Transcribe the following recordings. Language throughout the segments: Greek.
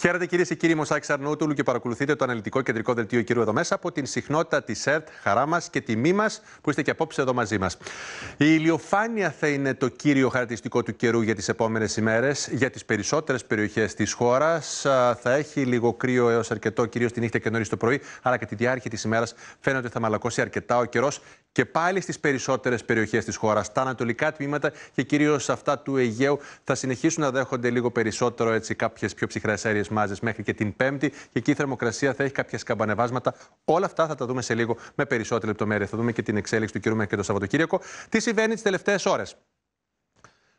Χαίρετε κυρίες και κύριοι, Μωσάκη Αρνούτουλου και παρακολουθείτε το αναλυτικό κεντρικό δελτίο κυρίου εδώ μέσα από την συχνότητα της ΕΡΤ. Χαρά μας και τιμή μας που είστε και απόψε εδώ μαζί μας. Η ηλιοφάνεια θα είναι το κύριο χαρακτηριστικό του καιρού για τις επόμενες ημέρες. Για τις περισσότερες περιοχές της χώρας θα έχει λίγο κρύο έως αρκετό, κυρίως τη νύχτα και νωρίς το πρωί, αλλά κατά τη διάρκεια της ημέρας φαίνεται ότι θα μαλακώσει αρκετά ο καιρός και πάλι στις περισσότερες περιοχές της χώρας. Τα ανατολικά τμήματα και κυρίως αυτά του Αιγαίου θα συνεχίσουν να δέχονται λίγο περισσότερο κάποιες πιο ψυχρές αέρειες μάζες μέχρι και την Πέμπτη. Και εκεί η θερμοκρασία θα έχει κάποια σκαμπανεβάσματα. Όλα αυτά θα τα δούμε σε λίγο με περισσότερη λεπτομέρεια. Θα δούμε και την εξέλιξη του κυρίου μέχρι και το Σαββατοκύριακο. Τι συμβαίνει τις τελευταίες ώρες.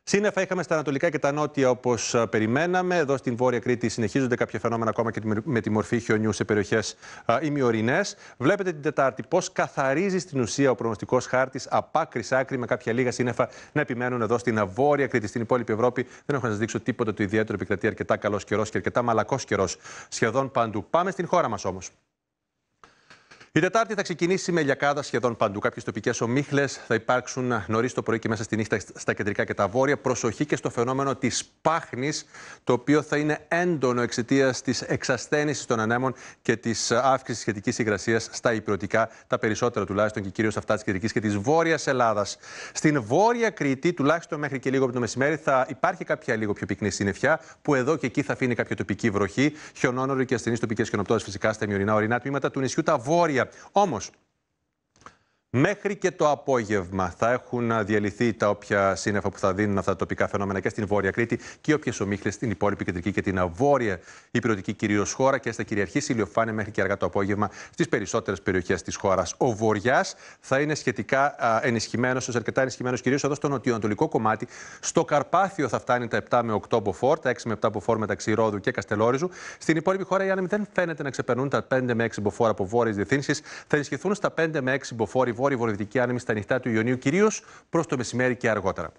Σύννεφα είχαμε στα ανατολικά και τα νότια όπως ε, περιμέναμε. Εδώ στην Βόρεια Κρήτη συνεχίζονται κάποια φαινόμενα ακόμα και με τη μορφή χιονιού σε περιοχές ημιορεινές. Βλέπετε την Τετάρτη πώς καθαρίζει στην ουσία ο προγνωστικός χάρτης από άκρη άκρη με κάποια λίγα σύννεφα να επιμένουν εδώ στην Βόρεια Κρήτη. Στην υπόλοιπη Ευρώπη δεν έχω να σας δείξω τίποτα το ιδιαίτερο. Επικρατεί αρκετά καλός καιρός και αρκετά μαλακός καιρός σχεδόν παντού. Πάμε στην χώρα μας όμως. Η Τετάρτη θα ξεκινήσει με λιακάδα σχεδόν παντού. Κάποιες τοπικές ομίχλες θα υπάρξουν νωρίς το πρωί και μέσα στη νύχτα στα κεντρικά και τα βόρεια. Προσοχή και στο φαινόμενο της πάχνης, το οποίο θα είναι έντονο εξαιτίας της εξασθένηση των ανέμων και της αύξησης σχετικής υγρασίας στα υπηρετικά, τα περισσότερα τουλάχιστον και κυρίως αυτά της κεντρικής και της βόρειας Ελλάδας. Στην βόρεια Κρήτη, τουλάχιστον μέχρι και λίγο από το μεσημέρι, θα υπάρχει κάποια λίγο πιο πυκνή συννεφιά, που εδώ και εκεί θα αφήνει κάποια τοπική βροχή. Χιονόνορο και ασθενείς τοπικές χιονοπτώσεις φυσικά στα μειωρινά ορεινά τμήματα του νησιού, τα βόρεια Yeah, almost. Μέχρι και το απόγευμα θα έχουν διαλυθεί τα όποια σύννεφα που θα δίνουν αυτά τα τοπικά φαινόμενα και στην Βόρεια Κρήτη και όποιες ομίχλες στην υπόλοιπη κεντρική και την βόρεια υπηρετική κυρίως χώρα και στα κυριαρχή ηλιοφάνεια μέχρι και αργά το απόγευμα στις περισσότερες περιοχές της χώρας. Ο Βορειά θα είναι σχετικά ενισχυμένος, ως αρκετά ενισχυμένος κυρίως εδώ στο νοτιοανατολικό κομμάτι. Στο Καρπάθιο θα φτάνει τα 7 με 8 μποφόρ, τα 6 με 7 μποφόρ μεταξύ Ρόδου και Καστελόριζου. Στην υπόλοιπη χώρα οι άνεμοι δεν φαίνεται να ξεπερνούν τα 5 με 6 μποφόρ από βόρειες διευθύνσεις. Θα ενισχυθούν στα 5 με 6 μποφόρ βόρειο-βορειοδυτική άνεμη στα νυχτά του Ιωνίου, κυρίως προς το μεσημέρι και αργότερα.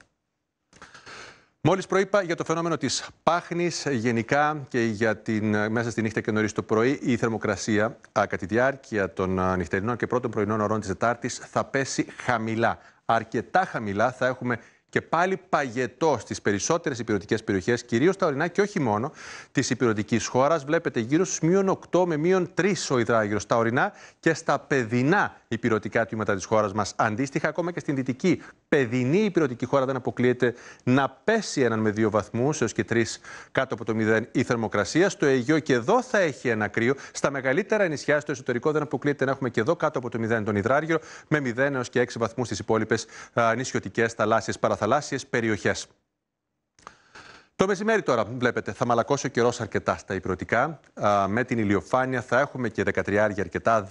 Μόλις προείπα για το φαινόμενο της πάχνης, γενικά και για την, μέσα στη νύχτα και νωρίς το πρωί, η θερμοκρασία κατά τη διάρκεια των νυχτερινών και πρώτων πρωινών ωρών της Δετάρτη θα πέσει χαμηλά. Αρκετά χαμηλά θα έχουμε και πάλι παγετό στις περισσότερες υπηρετικές περιοχές, κυρίως τα ορεινά και όχι μόνο της υπηρετικής χώρας. Βλέπετε γύρω στους μείον 8 με μείον 3 ο υδράγυρος στα ορεινά και στα παιδινά υπηρετικά τμήματα της χώρας μας. Αντίστοιχα, ακόμα και στην δυτική παιδινή υπηρετική χώρα δεν αποκλείεται να πέσει έναν με δύο βαθμούς έως και τρεις κάτω από το μηδέν η θερμοκρασία. Στο Αιγείο και εδώ θα έχει ένα κρύο. Στα μεγαλύτερα νησιά, στο εσωτερικό δεν αποκλείεται να έχουμε και εδώ κάτω από το μηδέν τον υδράργυρο, με μηδέν έως και έξι βαθμούς στις υπόλοιπες νησιωτικές, θαλάσσιες, παραθαλάσσιες περιοχές. Το μεσημέρι τώρα, βλέπετε, θα μαλακώσει ο καιρός αρκετά στα υπηρετικά. Με την ηλιοφάνεια θα έχουμε και 13 αρκετά,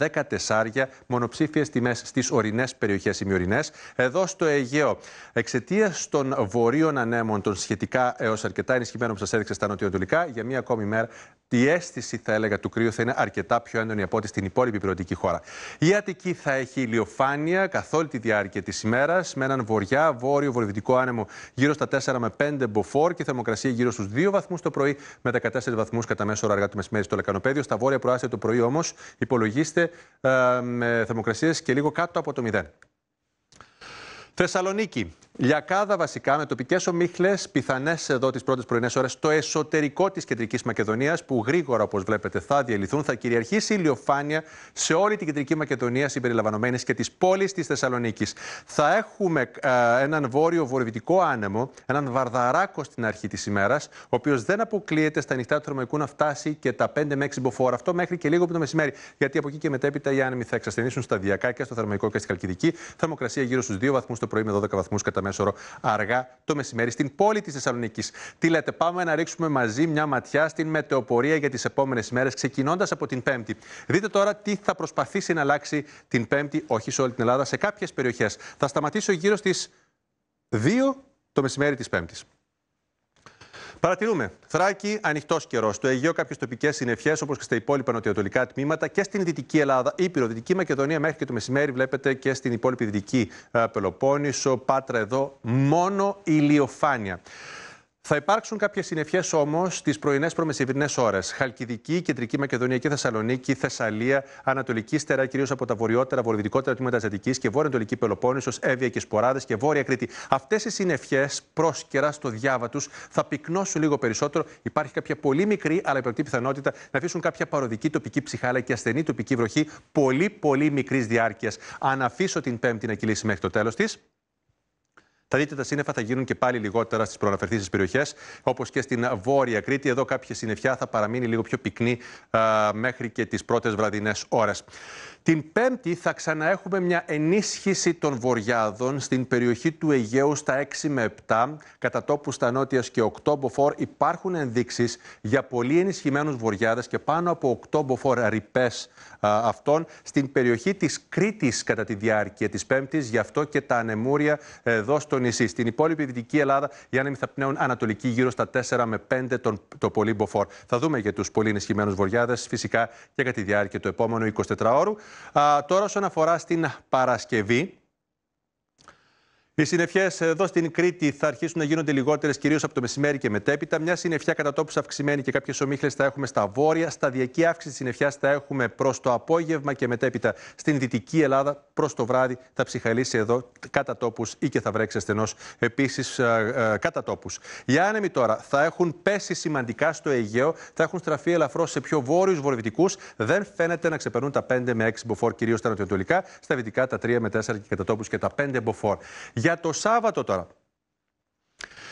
14 μονοψήφιες τιμές στις ορεινές περιοχές ημιορεινέ. Εδώ στο Αιγαίο, εξαιτίας των βορείων ανέμων, των σχετικά έως αρκετά ενισχυμένων που σας έδειξε στα νοτιοανατολικά, για μία ακόμη μέρα η αίσθηση, θα έλεγα, του κρύου θα είναι αρκετά πιο έντονη από ό,τι στην υπόλοιπη πυρωτική χώρα. Η Αττική θα έχει ηλιοφάνεια καθ' όλη τη διάρκεια της ημέρας, με έναν βορειά, βόρειο, βορειοδυτικό άνεμο γύρω στα 4 με 5 μποφόρ και θερμοκρασία γύρω στους 2 βαθμούς το πρωί με 14 βαθμούς κατά μέσο ώρα αργά το μεσημέρι στο λεκανοπέδιο. Στα βόρεια προάστια το πρωί όμως υπολογίστε ε, με θερμοκρασίες και λίγο κάτω από το 0. Θεσσαλονίκη. Λιακάδα βασικά με τοπικές ομίχλες, πιθανές εδώ τις πρώτες πρωινές ώρες στο εσωτερικό της κεντρικής Μακεδονίας, που γρήγορα όπως βλέπετε θα διαλυθούν. Θα κυριαρχήσει η ηλιοφάνεια σε όλη την κεντρική Μακεδονία, συμπεριλαμβανομένη και της πόλης της Θεσσαλονίκης. Θα έχουμε ε, έναν βόρειο-βορειοδυτικό άνεμο, έναν βαρδαράκο στην αρχή της ημέρας, ο οποίος δεν αποκλείεται στα νυχτά του θερμαϊκού να φτάσει και τα 5 με 6 μποφόρα. Αυτό μέχρι και λίγο από το μεσημέρι. Γιατί από εκεί και μετέπειτα οι άνεμοι θα εξασθενήσουν σταδιακά και στο θερμαϊκό και στη Χαλκιδική. Θερμοκρασία γύρω στους 2 βαθμούς το πρωί με 12 βαθμούς κατά αργά το μεσημέρι στην πόλη της Θεσσαλονίκης. Τι λέτε, πάμε να ρίξουμε μαζί μια ματιά στην μετεοπορία για τις επόμενες μέρες, ξεκινώντας από την Πέμπτη. Δείτε τώρα τι θα προσπαθήσει να αλλάξει την Πέμπτη, όχι σε όλη την Ελλάδα, σε κάποιες περιοχές. Θα σταματήσω γύρω στις 2 το μεσημέρι της Πέμπτης. Παρατηρούμε. Θράκη, ανοιχτός καιρός. Στο Αιγαίο κάποιες τοπικές συννεφιές όπως και στα υπόλοιπα νοτιοτολικά τμήματα και στην Δυτική Ελλάδα. Ήπειρο, Δυτική Μακεδονία μέχρι και το μεσημέρι βλέπετε και στην υπόλοιπη Δυτική ε, Πελοπόννησο. Πάτρα εδώ μόνο ηλιοφάνεια. Θα υπάρξουν κάποιες συννεφιές όμως στις πρωινές προμεσηβρινές ώρες. Χαλκιδική, Κεντρική και Θεσσαλονίκη, Θεσσαλία, Ανατολική Στερά, κυρίως από τα βορειότερα, βορειοδυτικότερα τμήματα Αττικής και βόρεια-ανατολική Πελοπόννησος, Εύβοια και Σποράδες και Βόρεια Κρήτη. Αυτές οι συννεφιές πρόσκαιρα στο διάβα τους θα πυκνώσουν λίγο περισσότερο. Υπάρχει κάποια πολύ μικρή, αλλά υπερπτή πιθανότητα να αφήσουν κάποια παροδική τοπική ψυχάλα και ασθενή τοπική βροχή πολύ, πολύ μικρής διάρκειας. Αν αφήσω την Πέμπτη να κυλήσει μέχρι το τέλος της, τα δείτε τα σύννεφα θα γίνουν και πάλι λιγότερα στις προαναφερθήσεις περιοχές, όπως και στην Βόρεια Κρήτη. Εδώ κάποια συννεφιά θα παραμείνει λίγο πιο πυκνή μέχρι και τις πρώτες βραδινές ώρες. Την Πέμπτη θα ξαναέχουμε μια ενίσχυση των βοριάδων στην περιοχή του Αιγαίου στα 6 με 7. Κατά τόπους στα νότια και 8 μποφόρ υπάρχουν ενδείξεις για πολύ ενισχυμένους βοριάδες και πάνω από 8 μποφόρ ρηπέ αυτών στην περιοχή της Κρήτης κατά τη διάρκεια της Πέμπτης. Γι' αυτό και τα ανεμούρια εδώ στο στην υπόλοιπη Δυτική Ελλάδα οι άνεμοι θα πνέουν ανατολική γύρω στα 4 με 5 τον, το πολύ μποφόρ. Θα δούμε για τους πολύ ενισχυμένους βορειάδε φυσικά και κατά τη διάρκεια του επόμενου 24 ώρου. Α, τώρα, όσον αφορά στην Παρασκευή, οι συννεφιές εδώ στην Κρήτη θα αρχίσουν να γίνονται λιγότερες, κυρίως από το μεσημέρι και μετέπειτα. Μια συννεφιά κατά τόπους αυξημένη και κάποιες ομίχλες θα έχουμε στα βόρεια. Σταδιακή αύξηση της συννεφιάς θα έχουμε προς το απόγευμα και μετέπειτα στην δυτική Ελλάδα. Προς το βράδυ θα ψυχαλίσει εδώ κατά τόπους ή και θα βρέξει ασθενώς επίσης ε, ε, κατά τόπους. Οι άνεμοι τώρα θα έχουν πέσει σημαντικά στο Αιγαίο, θα έχουν στραφεί ελαφρώς σε πιο βόρειους βορειοδυτικούς. Δεν φαίνεται να ξεπερνούν τα 5 με 6 μποφόρ, κυρίως στα νοτιοανατολικά, στα δυτικά τα 3 με 4 και κατά τόπους και τα 5 μποφόρ. Για το Σάββατο τώρα.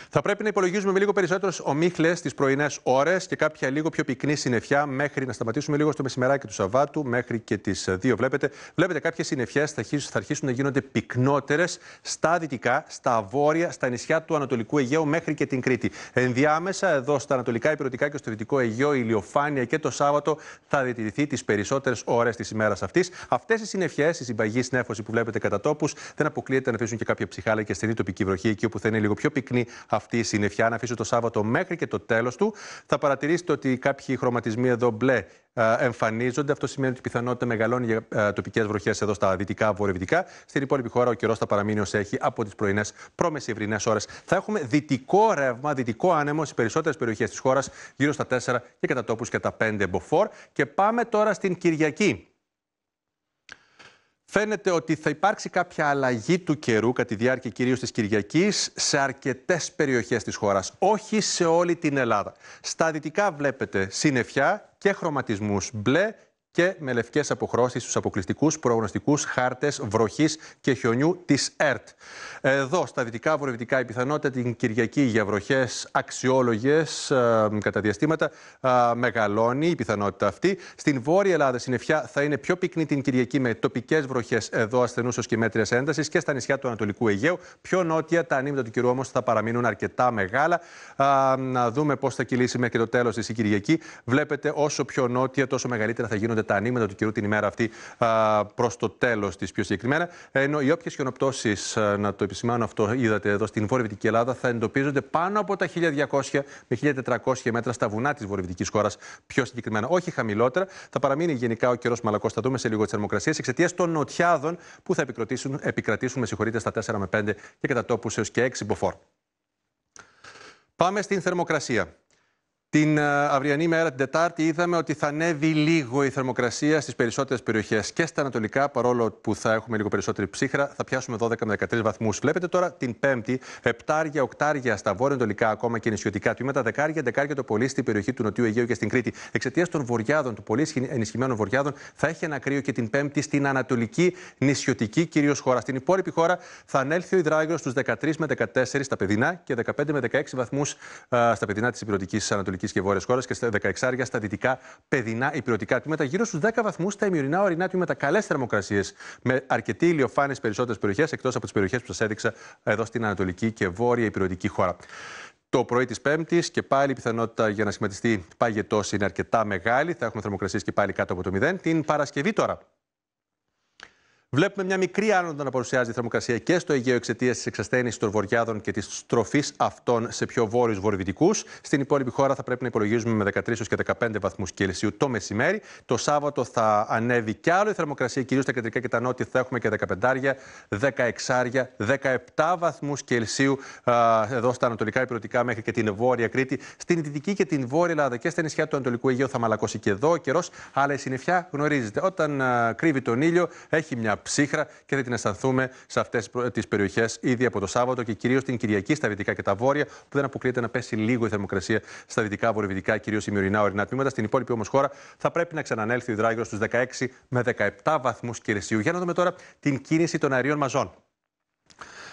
Θα πρέπει να υπολογίζουμε με λίγο περισσότερε ομίχλες τις πρωινές ώρες και κάποια λίγο πιο πυκνή συννεφιά μέχρι να σταματήσουμε λίγο στο μεσημεράκι του Σαββάτου, μέχρι και τις 2. Βλέπετε, βλέπετε κάποιες συννεφιές θα, θα αρχίσουν να γίνονται πυκνότερες στα δυτικά, στα βόρεια, στα νησιά του Ανατολικού Αιγαίου μέχρι και την Κρήτη. Ενδιάμεσα εδώ στα Ανατολικά Υπηρετικά και στο Δυτικό Αιγαίο η ηλιοφάνεια και το Σάββατο θα διατηρηθεί τις περισσότερες ώρες της ημέρας αυτής. Αυτές οι συννεφιές, η συμπαγή συνέφωση που βλέπετε κατά τόπους, δεν αποκλείεται να αφήσουν και κάποια ψυχάλα και στενή τοπική βροχή εκεί όπου θα είναι λίγο πιο πυκνή αυτή η συννεφιά, να αφήσω το Σάββατο μέχρι και το τέλος του, θα παρατηρήσετε ότι κάποιοι χρωματισμοί εδώ μπλε ε, εμφανίζονται. Αυτό σημαίνει ότι η πιθανότητα μεγαλώνει για ε, τοπικές βροχές εδώ στα δυτικά, βορειοδυτικά. Στην υπόλοιπη χώρα ο καιρός θα παραμείνει ως έχει από τις πρωινές προμεσηβρινέ ώρες. Θα έχουμε δυτικό ρεύμα, δυτικό άνεμο σε περισσότερες περιοχές της χώρας, γύρω στα 4 και κατά τόπους και τα 5 μποφόρ. Και πάμε τώρα στην Κυριακή. Φαίνεται ότι θα υπάρξει κάποια αλλαγή του καιρού κατά τη διάρκεια κυρίως της Κυριακής σε αρκετές περιοχές της χώρας, όχι σε όλη την Ελλάδα. Στα δυτικά βλέπετε συννεφιά και χρωματισμούς μπλε και με λευκές αποχρώσεις στους αποκλειστικούς προγνωστικού χάρτες βροχής και χιονιού της ΕΡΤ. Εδώ, στα δυτικά-βορειοδυτικά, η πιθανότητα την Κυριακή για βροχές αξιόλογες ε, κατά διαστήματα ε, μεγαλώνει η πιθανότητα αυτή. Στην Βόρεια Ελλάδα, συννεφιά θα είναι πιο πυκνή την Κυριακή με τοπικές βροχές εδώ ασθενούς ως και μέτριας έντασης και στα νησιά του Ανατολικού Αιγαίου. Πιο νότια τα ανήμια του κυρού όμως θα παραμείνουν αρκετά μεγάλα. να δούμε πώς θα κυλήσει μέχρι το τέλος της Κυριακή. Βλέπετε όσο πιο νότια, τόσο μεγαλύτερα θα γίνονται τα ανοίγματα του καιρού την ημέρα αυτή προς το τέλος της πιο συγκεκριμένα. Ενώ οι όποιες χιονοπτώσεις, να το επισημάνω αυτό, είδατε εδώ στην βορειοδυτική Ελλάδα, θα εντοπίζονται πάνω από τα 1200 με 1400 μέτρα στα βουνά της βορειοδυτικής χώρας πιο συγκεκριμένα. Όχι χαμηλότερα. Θα παραμείνει γενικά ο καιρός μαλακός. Θα δούμε σε λίγο τις θερμοκρασίες εξαιτίας των νοτιάδων που θα επικρατήσουν, επικρατήσουν με συγχωρείτε, στα 4 με 5 και κατά τόπους έως και 6 μποφόρ. Πάμε στην θερμοκρασία. Την ε, αυριανή μέρα, την Τετάρτη, είδαμε ότι θα ανέβει λίγο η θερμοκρασία στις περισσότερες περιοχές και στα ανατολικά, παρόλο που θα έχουμε λίγο περισσότερη ψύχρα, θα πιάσουμε 12 με 13 βαθμούς. Βλέπετε τώρα την Πέμπτη, επτάρια, οκτάρια στα βόρεια-ανατολικά, ακόμα και νησιωτικά τμήματα, δεκάρια, δεκάρια το πολύ στην περιοχή του Νοτιού Αιγαίου και στην Κρήτη. Εξαιτίας των βορειάδων, του πολύ ενισχυμένων βορειάδων, θα έχει ένα κρύο και την Πέμπτη στην ανατολική νησιωτική κυρίως χώρα. Στην υπόλοιπη χώρα θα ανέλθει ο υδράγειο στου 13 με 14 στα παιδινά και 15 με 16 βαθμούς ε, στα παιδινά της υπηρετικής Ανατολικής. Ανατολικής και Βόρειας χώρας και στα 16 αρια στα δυτικά παιδινά υπηρετικά τμήματα. Γύρω στους 10 βαθμούς στα ημιορεινά ορεινά τμήματα, καλές θερμοκρασίες με αρκετή ηλιοφάνεια περισσότερες περιοχές, εκτός από τις περιοχές που σας έδειξα εδώ στην Ανατολική και Βόρεια υπηρετική χώρα. Το πρωί της Πέμπτης και πάλι η πιθανότητα για να σχηματιστεί παγετός είναι αρκετά μεγάλη. Θα έχουμε θερμοκρασίες και πάλι κάτω από το 0. Την Παρασκευή τώρα Βλέπουμε μια μικρή άνοδο να παρουσιάζει η θερμοκρασία και στο Αιγαίο εξαιτίας της εξασθένηση των βορειάδων και της στροφής αυτών σε πιο βόρειους βορειοδυτικούς. Στην υπόλοιπη χώρα θα πρέπει να υπολογίζουμε με 13 και 15 βαθμούς Κελσίου το μεσημέρι. Το Σάββατο θα ανέβει κι άλλο η θερμοκρασία, κυρίως στα κεντρικά και τα νότια θα έχουμε και 15, 16, 17 βαθμούς Κελσίου εδώ στα ανατολικά υπηρετικά μέχρι και την βόρεια Κρήτη. Στην δυτική και την βόρεια Ελλάδα και στα νησιά του Ανατολικού Αιγαίου θα μαλακώσει και εδώ ο καιρός, αλλά η συνεφιά γνωρίζετε. Όταν κρύβει τον ήλιο, έχει μια ψύχρα και θα την αισθανθούμε σε αυτές τις περιοχές ήδη από το Σάββατο και κυρίως την Κυριακή στα δυτικά και τα βόρεια, που δεν αποκλείεται να πέσει λίγο η θερμοκρασία στα δυτικά, βορειοδυτικά, κυρίως ημιωρινά ορεινά τμήματα. Στην υπόλοιπη όμως χώρα θα πρέπει να ξανανέλθει ο υδράγειο στου 16 με 17 βαθμούς Κελσίου. Για να δούμε τώρα την κίνηση των αερίων μαζών.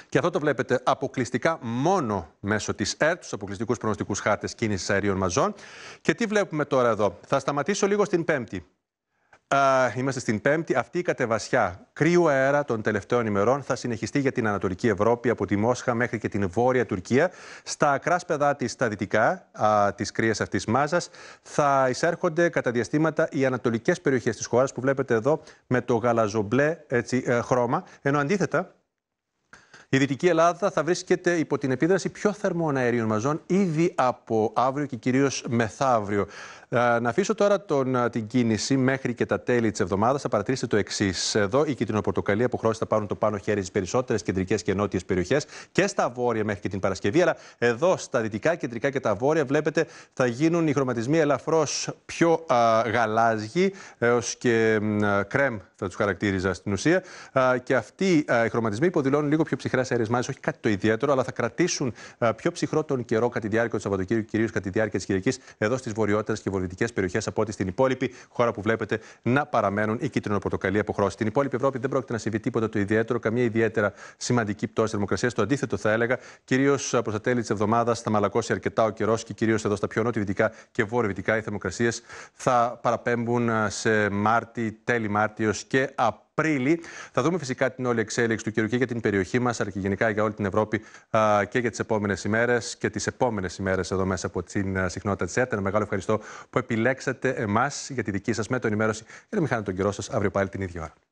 Και αυτό το βλέπετε αποκλειστικά μόνο μέσω της ΕΡΤ, τους αποκλειστικούς προνοστικού χάρτες κίνησης αερίων μαζών. Και τι βλέπουμε τώρα εδώ. Θα σταματήσω λίγο στην Πέμπτη. Είμαστε στην Πέμπτη. Αυτή η κατεβασιά κρύου αέρα των τελευταίων ημερών θα συνεχιστεί για την Ανατολική Ευρώπη από τη Μόσχα μέχρι και την Βόρεια Τουρκία. Στα ακράσπεδά της, στα δυτικά της κρύας αυτής μάζας, θα εισέρχονται κατά διαστήματα οι ανατολικές περιοχές της χώρας που βλέπετε εδώ με το γαλαζομπλε έτσι, ε, χρώμα. Ενώ αντίθετα, η Δυτική Ελλάδα θα βρίσκεται υπό την επίδραση πιο θερμών αερίων μαζών ήδη από αύριο και κυρίως μεθαύριο. Ε, να αφήσω τώρα τον, ε, την κίνηση μέχρι και τα τέλη της εβδομάδας. Θα παρατηρήσετε το εξής. Εδώ η που αποχρώσει θα πάρουν το πάνω χέρι στι περισσότερες κεντρικές και νότιες περιοχές και στα βόρεια μέχρι και την Παρασκευή. Αλλά εδώ στα δυτικά, κεντρικά και τα βόρεια βλέπετε θα γίνουν οι χρωματισμοί ελαφρώς πιο α, γαλάζιοι έως και α, κρέμ θα τους χαρακτήριζα στην ουσία. Α, και αυτοί οι χρωματισμοί υποδηλώνουν λίγο πιο ψυχρέ αερισμάνε, όχι κάτι το ιδιαίτερο, αλλά θα κρατήσουν πιο ψυχρό τον καιρό κατά τη διάρκεια του Σαββατοκύριακου, κυρίως κατά τη διάρκεια της Κυριακής, εδώ στις βορειότερες και βορειότερε περιοχές από ό,τι στην υπόλοιπη χώρα που βλέπετε να παραμένουν η κίτρινο-πορτοκαλί αποχρώσει. Στην υπόλοιπη Ευρώπη δεν πρόκειται να συμβεί τίποτα το ιδιαίτερο, καμία ιδιαίτερα σημαντική πτώση θερμοκρασίας. Το αντίθετο θα έλεγα, κυρίως προς τα τέλη της εβδομάδας θα μαλακώσει αρκετά ο καιρός και κυρίως εδώ στα πιο νότιο-δυτικά και βορειο οι θερμοκρασίες θα παραπέμπουν ε, σε Μάρτι, τέλη Μάρτιος και από Απρίλη. Θα δούμε φυσικά την όλη εξέλιξη του καιρού και για την περιοχή μας, αλλά και γενικά για όλη την Ευρώπη και για τις επόμενες ημέρες και τις επόμενες ημέρες εδώ μέσα από την συχνότητα της ΕΡΤ. ΕΕ. Ένα μεγάλο ευχαριστώ που επιλέξατε εμάς για τη δική σας μετοενημέρωση και μην χάνετε τον καιρό σας αύριο πάλι την ίδια ώρα.